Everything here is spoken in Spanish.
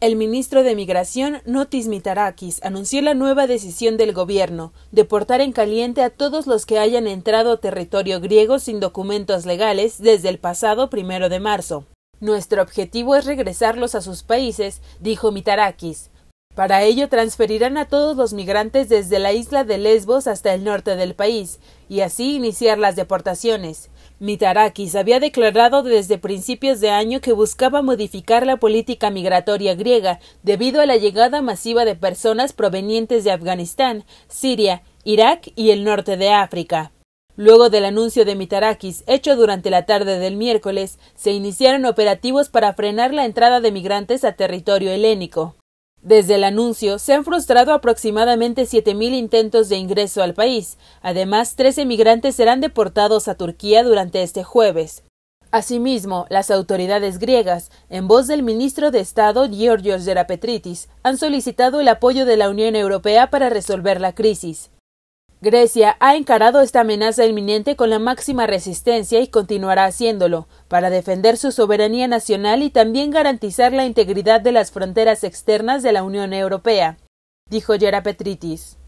El ministro de Migración, Notis Mitarakis, anunció la nueva decisión del gobierno, deportar en caliente a todos los que hayan entrado a territorio griego sin documentos legales desde el pasado primero de marzo. Nuestro objetivo es regresarlos a sus países, dijo Mitarakis. Para ello transferirán a todos los migrantes desde la isla de Lesbos hasta el norte del país, y así iniciar las deportaciones. Mitarakis había declarado desde principios de año que buscaba modificar la política migratoria griega debido a la llegada masiva de personas provenientes de Afganistán, Siria, Irak y el norte de África. Luego del anuncio de Mitarakis, hecho durante la tarde del miércoles, se iniciaron operativos para frenar la entrada de migrantes a territorio helénico. Desde el anuncio, se han frustrado aproximadamente 7.000 intentos de ingreso al país. Además, tres emigrantes serán deportados a Turquía durante este jueves. Asimismo, las autoridades griegas, en voz del ministro de Estado Georgios Gerapetritis, han solicitado el apoyo de la Unión Europea para resolver la crisis. Grecia ha encarado esta amenaza inminente con la máxima resistencia y continuará haciéndolo, para defender su soberanía nacional y también garantizar la integridad de las fronteras externas de la Unión Europea, dijo Yera Petritis.